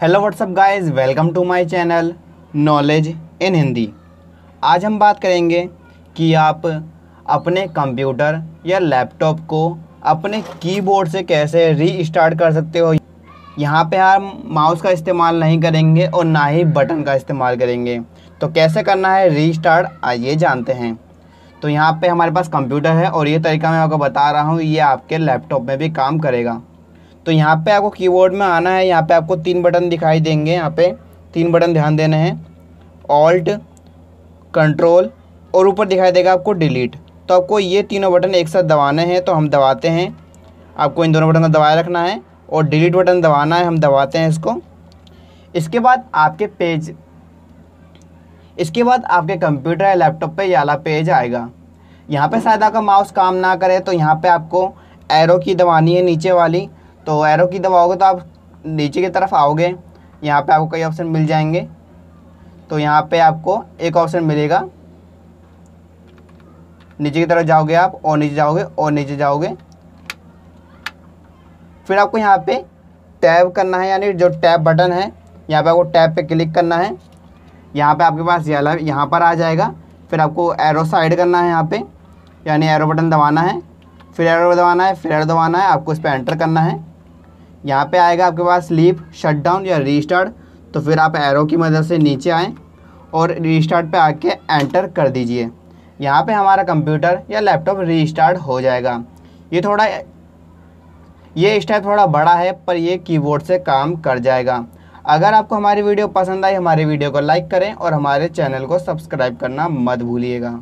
hello WhatsApp guys welcome to my channel knowledge in Hindi आज हम बात करेंगे कि आप अपने कंप्यूटर या लैपटॉप को अपने कीबोर्ड से कैसे रीस्टार्ट कर सकते हो यहाँ पे हम माउस का इस्तेमाल नहीं करेंगे और ना ही बटन का इस्तेमाल करेंगे तो कैसे करना है रीस्टार्ट आइए जानते हैं तो यहाँ पे हमारे पास कंप्यूटर है और ये तरीका मैं आपको बता रहा हूँ ये आपके लैपटॉप में भी काम करेगा तो यहाँ पे आपको कीबोर्ड में आना है यहाँ पे आपको तीन बटन दिखाई देंगे यहाँ पे तीन बटन ध्यान देने हैं ऑल्ट कंट्रोल और ऊपर दिखाई देगा आपको डिलीट तो आपको ये तीनों बटन एक साथ दबाने हैं तो हम दबाते हैं आपको इन दोनों बटन को दबाए रखना है और डिलीट बटन दबाना है हम दबाते हैं इसको इसके बाद आपके पेज इसके बाद आपके कंप्यूटर या लैपटॉप पे याला पेज आएगा यहाँ पे शायद आपका माउस काम ना करे तो यहाँ पे आपको एरो की दबानी है नीचे वाली तो एरो की दबाओगे तो आप नीचे की तरफ आओगे यहाँ पे आपको कई ऑप्शन मिल जाएंगे तो यहाँ पे आपको एक ऑप्शन मिलेगा नीचे की तरफ जाओगे आप और नीचे जाओगे और नीचे जाओगे फिर आपको यहाँ पे टैब करना है यानी जो टैब बटन है यहाँ पे आपको टैब पे क्लिक करना है यहाँ पे आपके पास यहाँ यहाँ पर आ जाएगा फिर आपको एरो साइड करना है यहाँ पे यानी एरो बटन दबाना है फिर एरो दबाना है फिर एरो दबाना है आपको इस पर एंटर करना है यहाँ पे आएगा आपके पास स्लीप शटडाउन या रिस्टार्ट तो फिर आप एरो की मदद से नीचे आएँ और रिस्टार्ट पे आके एंटर कर दीजिए यहाँ पे हमारा कंप्यूटर या लैपटॉप रिस्टार्ट हो जाएगा ये थोड़ा ये स्टेप थोड़ा बड़ा है पर ये कीबोर्ड से काम कर जाएगा अगर आपको हमारी वीडियो पसंद आई हमारी वीडियो को लाइक करें और हमारे चैनल को सब्सक्राइब करना मत भूलिएगा